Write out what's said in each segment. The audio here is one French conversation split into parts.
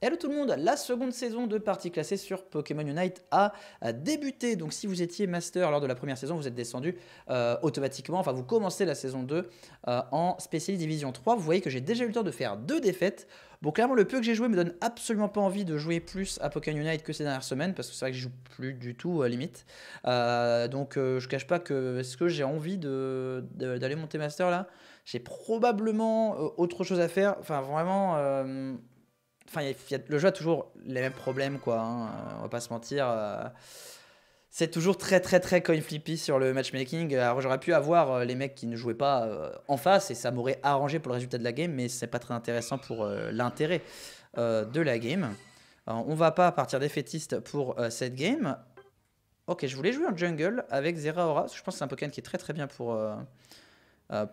Hello tout le monde, la seconde saison de Partie classée sur Pokémon Unite a débuté. Donc si vous étiez master lors de la première saison, vous êtes descendu euh, automatiquement. Enfin, vous commencez la saison 2 euh, en spécial division 3. Vous voyez que j'ai déjà eu le temps de faire deux défaites. Bon, clairement, le peu que j'ai joué me donne absolument pas envie de jouer plus à Pokémon Unite que ces dernières semaines, parce que c'est vrai que je joue plus du tout, à euh, limite. donc, je cache pas que est-ce que j'ai envie d'aller de, d'aller monter Master là J'ai probablement autre chose à faire. Enfin, vraiment, Enfin, y a, le jeu a toujours les mêmes problèmes, quoi. Hein, euh, on va pas se mentir. Euh. c'est toujours très, très, très coin flippy sur le matchmaking. Euh, alors, j'aurais pu avoir les mecs qui ne jouaient pas en face et ça m'aurait arrangé pour le résultat de la game, mais c'est pas très intéressant pour l'intérêt de la game. on va pas partir défaitiste pour cette game. Ok, je voulais jouer en jungle avec Zeraora, je pense que c'est un Pokémon qui est très très bien pour,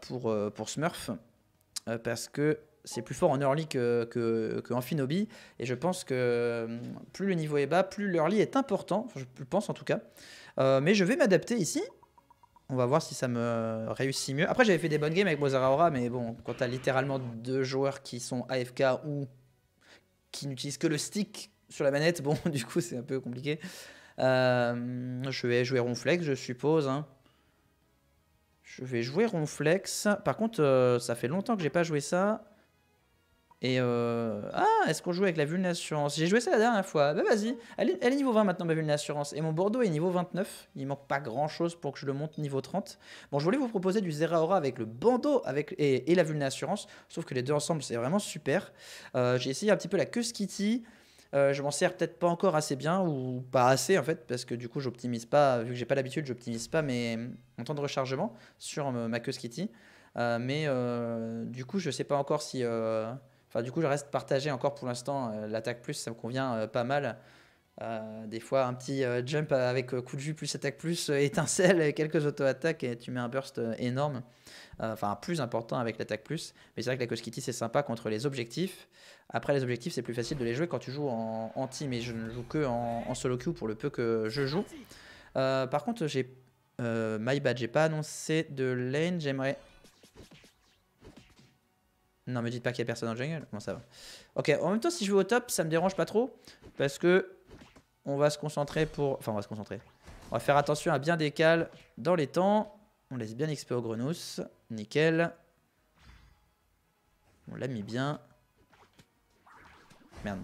pour, pour Smurf. parce que c'est plus fort en early qu'en que, que, Finobi. Et je pense que hum, plus le niveau est bas, plus l'early est important. Je pense en tout cas. Euh, mais je vais m'adapter ici. On va voir si ça me réussit mieux. Après, j'avais fait des bonnes games avec aura mais bon, quand t'as littéralement deux joueurs qui sont AFK ou qui n'utilisent que le stick sur la manette, bon, du coup, c'est un peu compliqué. Euh, je vais jouer Ronflex, je suppose. Hein. Je vais jouer Ronflex. Par contre, euh, ça fait longtemps que j'ai pas joué ça. Et euh, ah, est-ce qu'on joue avec la vulne J'ai joué ça la dernière fois. Bah vas-y, elle, est niveau 20 maintenant, ma vulne Et mon Bordeaux est niveau 29. Il manque pas grand-chose pour que je le monte niveau 30. Bon, je voulais vous proposer du Zeraora avec le bandeau avec, et, la vulne Sauf que les deux ensemble, c'est vraiment super. Euh, j'ai essayé un petit peu la queue euh, je m'en sers peut-être pas encore assez bien ou pas assez en fait parce que du coup j'optimise pas vu que j'ai pas l'habitude j'optimise pas mes, mon temps de rechargement sur ma queue mais du coup je sais pas encore si du coup, je reste partagé encore pour l'instant. Euh, l'attaque plus, ça me convient euh, pas mal. Euh, des fois, un petit jump avec coup de vue plus attaque plus, étincelle, quelques auto-attaques et tu mets un burst énorme. Enfin, plus important avec l'attaque plus. Mais c'est vrai que la Koskiti, c'est sympa contre les objectifs. Après, les objectifs, c'est plus facile de les jouer quand tu joues en, team. Et je ne joue que en, solo queue pour le peu que je joue. par contre, j'ai my bad, j'ai pas annoncé de lane. J'aimerais non, me dites pas qu'il y a personne dans le jungle. Comment ça va Ok, en même temps, si je vais au top, ça me dérange pas trop. Parce que on va se concentrer pour... Enfin, on va se concentrer. On va faire attention à bien décaler dans les temps. On laisse bien XP au Grenous. Nickel. On l'a mis bien. Merde.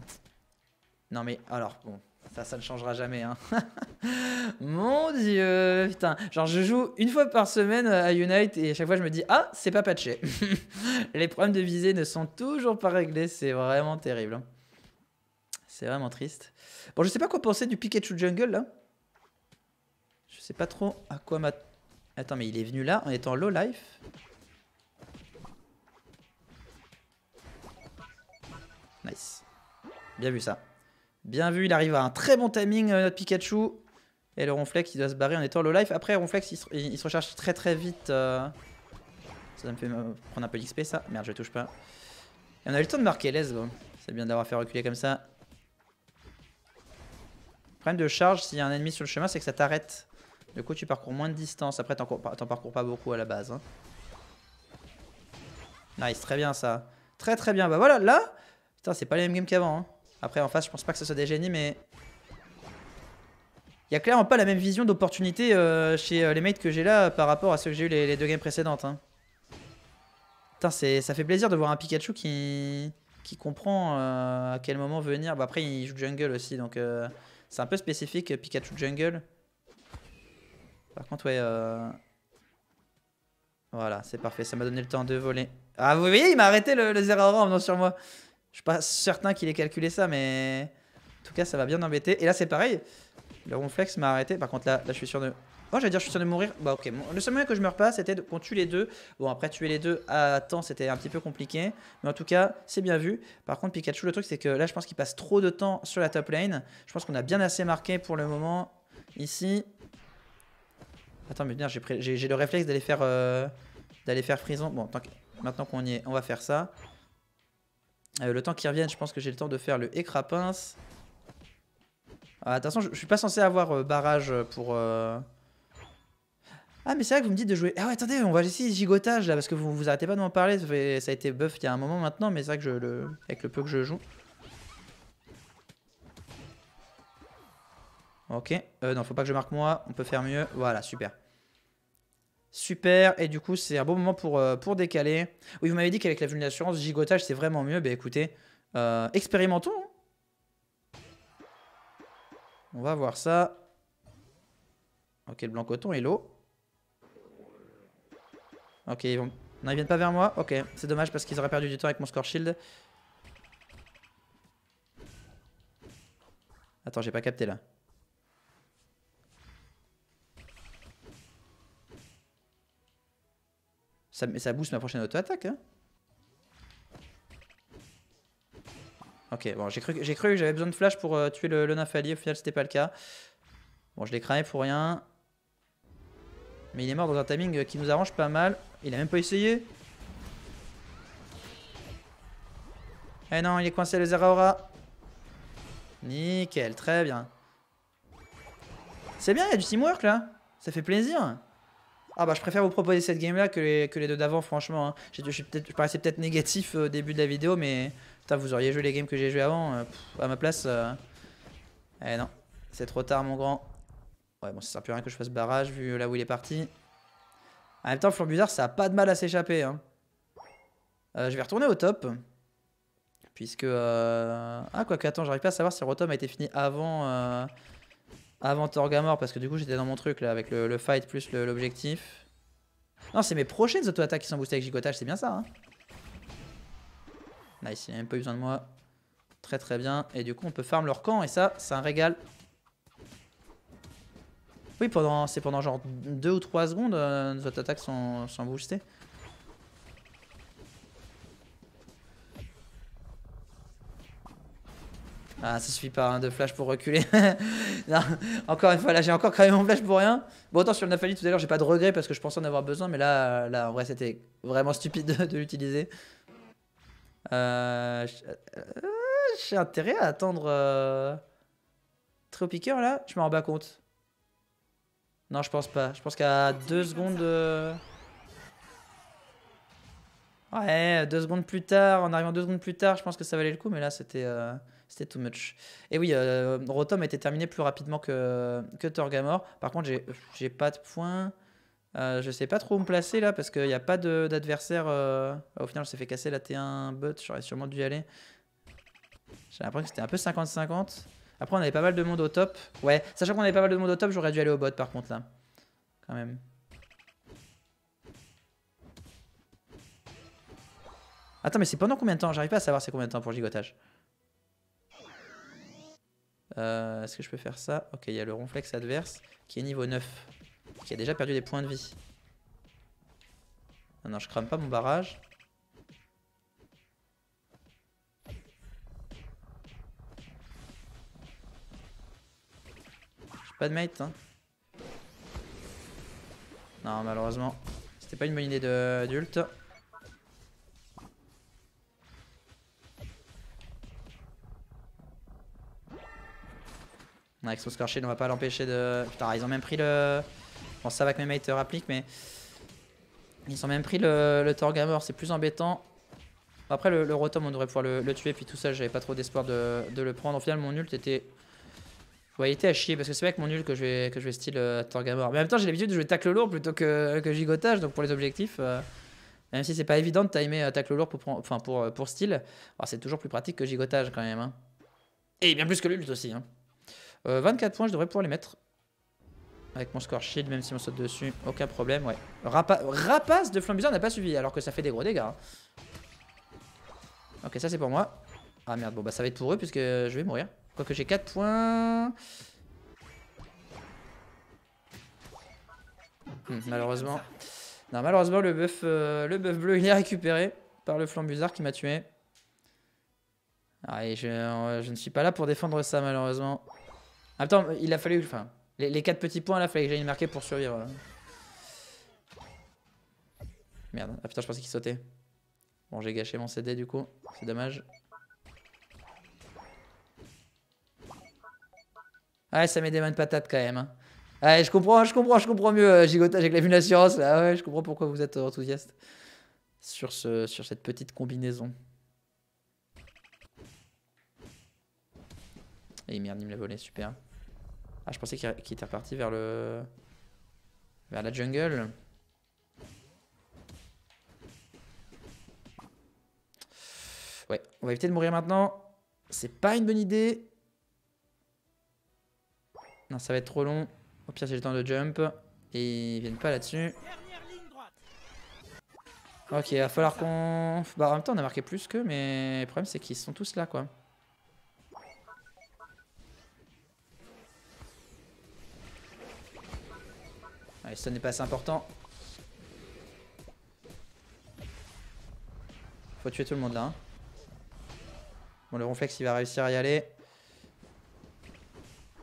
Non mais alors, bon ça, ça ne changera jamais. Hein. Mon dieu, putain. Genre, je joue une fois par semaine à Unite et à chaque fois, je me dis, ah, c'est pas patché. Les problèmes de visée ne sont toujours pas réglés. C'est vraiment terrible. Hein. C'est vraiment triste. Bon, je sais pas quoi penser du Pikachu Jungle là. Je sais pas trop à quoi m'attendre. Attends, mais il est venu là en étant low life. Nice. Bien vu ça. Bien vu, il arrive à un très bon timing, euh, notre Pikachu. Et le Ronflex, il doit se barrer en étant low life. Après, Ronflex, il se, recharge très très vite. Euh. Ça, me fait prendre un peu d'XP, ça. Merde, je touche pas. Et on a eu le temps de marquer l'aise, bon. C'est bien d'avoir fait reculer comme ça. Le problème de charge, s'il y a un ennemi sur le chemin, c'est que ça t'arrête. Du coup, tu parcours moins de distance. Après, t'en parcours pas beaucoup à la base. Hein. Nice, très bien ça. Très très bien. Bah voilà, là, putain, c'est pas les mêmes games qu'avant. Hein. Après, en face, je pense pas que ce soit des génies, mais... Il y a clairement pas la même vision d'opportunité euh, chez euh, les mates que j'ai là par rapport à ceux que j'ai eu les, deux games précédentes. Hein. Putain, ça fait plaisir de voir un Pikachu qui, qui comprend euh, à quel moment venir. Bon après, il joue jungle aussi, donc c'est un peu spécifique, Pikachu jungle. Par contre, ouais... Voilà, c'est parfait, ça m'a donné le temps de voler. Ah, vous voyez, il m'a arrêté le, le en venant sur moi. Je suis pas certain qu'il ait calculé ça, mais en tout cas, ça va bien embêter. Et là, c'est pareil. Le ronflex m'a arrêté. Par contre, là, là, je suis sûr de. Oh, j'allais dire, je suis sûr de mourir. Bah, ok. le seul moyen que je meurs pas, c'était qu'on tue les deux. Bon, après, tuer les deux à temps, c'était un petit peu compliqué. Mais en tout cas, c'est bien vu. Par contre, Pikachu, le truc, c'est que là, je pense qu'il passe trop de temps sur la top lane. Je pense qu'on a bien assez marqué pour le moment. Ici. Attends, mais bien, j'ai le réflexe d'aller faire, euh, d'aller faire prison Bon, tant maintenant qu'on y est, on va faire ça. Euh, le temps qu'ils reviennent, je pense que j'ai le temps de faire le écrapins. Ah, attention, je, je, suis pas censé avoir euh, barrage pour... Euh. Ah, mais c'est vrai que vous me dites de jouer... Ah ouais, attendez, on va essayer gigotage, là, parce que vous vous arrêtez pas de m'en parler. Ça, a été buff il y a un moment maintenant, mais c'est vrai que je le... avec le peu que je joue. Ok. non, faut pas que je marque moi. On peut faire mieux. Voilà, super. Super, et du coup, c'est un bon moment pour, euh, pour décaler. Oui, vous m'avez dit qu'avec la vue d'assurance, gigotage, c'est vraiment mieux. Bah écoutez, euh, expérimentons. Hein. On va voir ça. Ok, le blanc coton et l'eau. Ok, ils vont... viennent pas vers moi. Ok, c'est dommage parce qu'ils auraient perdu du temps avec mon score shield. Attends, j'ai pas capté là. Ça, ça booste ma prochaine auto-attaque, hein. Ok, bon, j'ai cru, que j'avais besoin de flash pour euh, tuer le, le nymphalier. Au final, c'était pas le cas. Bon, je l'ai cramé pour rien. Mais il est mort dans un timing euh, qui nous arrange pas mal. Il a même pas essayé. Eh non, il est coincé le Zeraora. Nickel, très bien. C'est bien, il y a du teamwork là. Ça fait plaisir. Ah bah je préfère vous proposer cette game là que les, que les deux d'avant franchement. Hein. Je, paraissais peut-être négatif euh, au début de la vidéo mais putain, vous auriez joué les games que j'ai joué avant. Euh, à ma place... Euh. Eh non, c'est trop tard mon grand. Ouais bon ça sert plus à rien que je fasse barrage vu là où il est parti. En même temps bizarre ça a pas de mal à s'échapper. Hein. je vais retourner au top. Puisque... Ah quoi que j'arrive pas à savoir si Rotom a été fini avant... Avant Torgamor parce que du coup j'étais dans mon truc là, avec le, fight plus l'objectif. Non, c'est mes prochaines auto-attaques qui sont boostées avec gigotage, c'est bien ça. Hein nice, il a même pas eu besoin de moi. Très très bien. Et du coup, on peut farm leur camp, et ça, c'est un régal. Oui, pendant, c'est pendant genre 2 ou 3 secondes, euh, nos auto-attaques sont boostées. Ah, ça suffit pas, un hein, de flash pour reculer. encore une fois, là, j'ai encore cramé mon flash pour rien. Bon, autant sur le Nafali tout à l'heure, j'ai pas de regret parce que je pensais en avoir besoin, mais là, là en vrai, c'était vraiment stupide de, l'utiliser. Euh, euh, j'ai intérêt à attendre euh... piqueur là Je m'en rends pas compte. Non, je pense pas. Je pense qu'à deux secondes. Euh... Ouais, euh, deux secondes plus tard, en arrivant deux secondes plus tard, je pense que ça valait le coup, mais là, c'était euh, c'était too much. Et oui, euh, Rotom était terminé plus rapidement que, que Torgamore. Par contre, j'ai pas de points. je sais pas trop où me placer là parce qu'il n'y a pas d'adversaire. Au final, je s'est fait casser la T1 bot, j'aurais sûrement dû y aller. J'ai l'impression que c'était un peu 50-50. Après, on avait pas mal de monde au top. Ouais, sachant qu'on avait pas mal de monde au top, j'aurais dû aller au bot par contre là. Quand même. Attends, mais c'est pendant combien de temps J'arrive pas à savoir c'est combien de temps pour le gigotage. Euh, est-ce que je peux faire ça Ok, il y a le ronflex adverse qui est niveau 9, qui a déjà perdu des points de vie. Non, je crame pas mon barrage. J'ai pas de mate, hein. Non, malheureusement, c'était pas une bonne idée de Avec Expo Scorched, on va pas l'empêcher de... Putain, ils ont même pris le... Bon, ça va que mes mates mais... Ils ont même pris le, le c'est plus embêtant. Après, le, Rotom, on devrait pouvoir le, tuer, puis tout ça, j'avais pas trop d'espoir de, le prendre. Au final, mon ult était... Ouais, il était à chier, parce que c'est vrai que mon ult que je vais, que je vais style euh, Mais en même temps, j'ai l'habitude de jouer tacle lourd plutôt que, gigotage, donc pour les objectifs... Euh, même si c'est pas évident de timer euh, tacle le lourd pour, enfin pour, euh, pour, style, c'est toujours plus pratique que gigotage quand même. Hein. Et bien plus que l'ult aussi. Hein. Euh, 24 points, je devrais pouvoir les mettre. Avec mon score shield, même si on saute dessus, aucun problème, ouais. rapace de flambuzard n'a pas suivi, alors que ça fait des gros dégâts. Hein. Ok, ça c'est pour moi. Ah merde, bon bah ça va être pour eux, puisque je vais mourir. Quoique j'ai 4 points... Hmm, malheureusement. Non, malheureusement, le buff, euh, le buff bleu, il est récupéré par le flambuzard qui m'a tué. Ah, euh, je ne suis pas là pour défendre ça, malheureusement. Attends, il a fallu. Enfin, les, les quatre petits points là, fallait que j'aille marquer pour survivre. Merde. Ah putain, je pensais qu'il sautait. Bon, j'ai gâché mon CD du coup. C'est dommage. Ouais, ça met des mains de patate quand même. Hein. Ouais, je comprends, je comprends, je comprends mieux, euh, gigotage avec la vue d'assurance. ouais, je comprends pourquoi vous êtes euh, enthousiaste sur, ce, sur cette petite combinaison. Et merde, il me l'a volé, super. Ah, je pensais qu'il était reparti vers le... Vers la jungle. Ouais, on va éviter de mourir maintenant. C'est pas une bonne idée. Non, ça va être trop long. Au pire, j'ai le temps de jump. Et ils viennent pas là-dessus. Ok, il va falloir qu'on... Bah, en même temps, on a marqué plus que. mais le problème, c'est qu'ils sont tous là, quoi. Ça n'est pas assez important. Faut tuer tout le monde là. Hein. Bon, le ronflex il va réussir à y aller.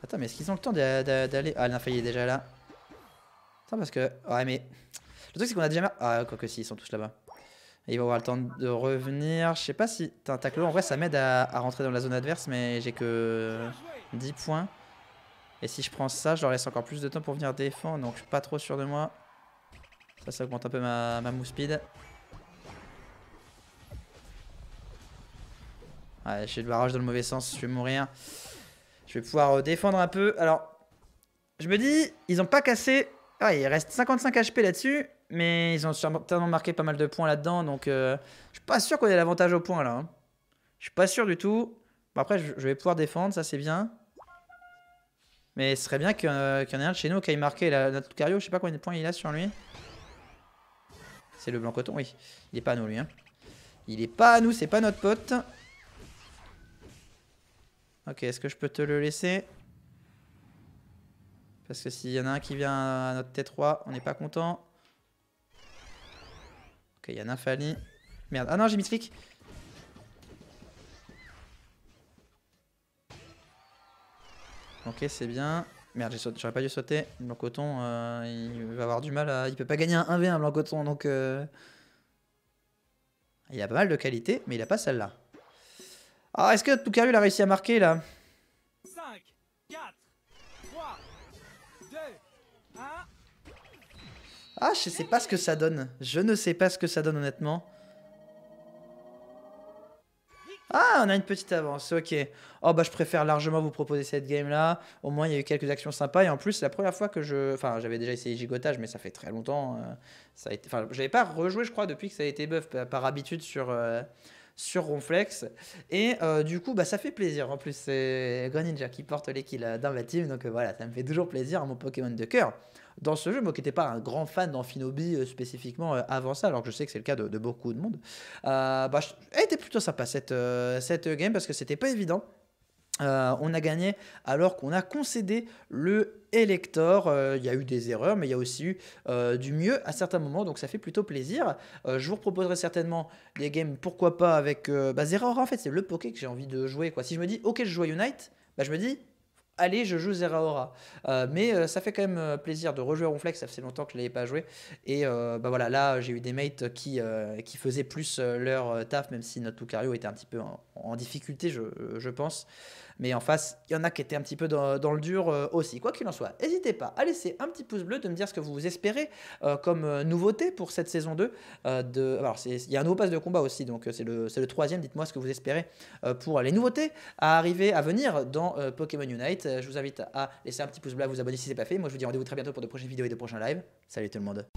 Attends, mais est-ce qu'ils ont le temps d'aller. Ah, l'infailli est déjà là. Attends, parce que. Ouais, mais. Le truc, c'est qu'on a déjà. Ah, quoi que si, ils sont tous là-bas. Il va avoir le temps de revenir. Je sais pas si. taclo en vrai, ça m'aide à, rentrer dans la zone adverse, mais j'ai que 10 points. Et si je prends ça, je leur laisse encore plus de temps pour venir défendre. Donc je suis pas trop sûr de moi. Ça, ça augmente un peu ma, ma move speed. Ouais, j'ai le barrage dans le mauvais sens, je vais mourir. Je vais pouvoir euh, défendre un peu. Alors, je me dis, ils ont pas cassé. Ah, il reste 55 HP là-dessus. Mais ils ont certainement marqué pas mal de points là-dedans. Donc, euh, je suis pas sûr qu'on ait l'avantage au point là. Hein. Je suis pas sûr du tout. Bon, après, je vais pouvoir défendre, ça c'est bien. Mais ce serait bien euh, qu'il y en ait un chez nous qui aille marquer la, notre cario, Je sais pas combien de points il a sur lui. C'est le blanc coton, oui. Il est pas à nous, lui. Hein. Il est pas à nous, c'est pas notre pote. Ok, est-ce que je peux te le laisser Parce que s'il y en a un qui vient à notre T3, on n'est pas content. Ok, il y en a un Merde. Ah non, j'ai mis flic. Ok, c'est bien. Merde, j'aurais pas dû sauter. Blancoton coton euh, il va avoir du mal à... Il peut pas gagner un 1v1, Blanc-Coton, donc... Euh... Il a pas mal de qualité, mais il a pas celle-là. Ah est-ce que il a réussi à marquer, là 5, 4, 3, 2, 1... Ah, je sais pas ce que ça donne. Je ne sais pas ce que ça donne, honnêtement. Ah, on a une petite avance, ok. Oh, bah, je préfère largement vous proposer cette game-là. Au moins, il y a eu quelques actions sympas. Et en plus, la première fois que je. Enfin, j'avais déjà essayé gigotage, mais ça fait très longtemps. Euh, ça a été... Enfin, j'avais pas rejoué, je crois, depuis que ça a été buff, par, habitude, sur. Euh, Ronflex et euh, du coup bah ça fait plaisir en plus c'est Greninja qui porte les kills dans ma team donc voilà ça me fait toujours plaisir mon Pokémon de cœur dans ce jeu, moi qui n'étais pas un grand fan d'Amphinobi euh, spécifiquement euh, avant ça, alors que je sais que c'est le cas de, beaucoup de monde, euh, bah, était plutôt sympa cette, cette game parce que c'était pas évident. on a gagné alors qu'on a concédé le Elector. Il y a eu des erreurs, mais il y a aussi eu du mieux à certains moments, donc ça fait plutôt plaisir. je vous proposerai certainement des games, pourquoi pas, avec bah, En fait, c'est le poké que j'ai envie de jouer. Quoi. Si je me dis, ok, je joue à Unite, bah, je me dis, allez, je joue Zeraora. Euh, mais euh, ça fait quand même euh, plaisir de rejouer Ronflex, ça faisait longtemps que je ne l'avais pas joué. Et bah voilà, là, j'ai eu des mates qui, qui faisaient plus leur taf, même si notre Lucario était un petit peu en, difficulté, je, je pense. Mais en face, il y en a qui étaient un petit peu dans, le dur euh, aussi. Quoi qu'il en soit, n'hésitez pas à laisser un petit pouce bleu, de me dire ce que vous espérez euh, comme euh, nouveauté pour cette saison 2. de... Alors, il y a un nouveau pass de combat aussi, donc c'est le, le, troisième. Dites-moi ce que vous espérez pour les nouveautés à arriver, à venir dans Pokémon Unite. Je vous invite à laisser un petit pouce bleu, à vous abonner si ce n'est pas fait. Moi, je vous dis rendez-vous très bientôt pour de prochaines vidéos et de prochains lives. Salut tout le monde.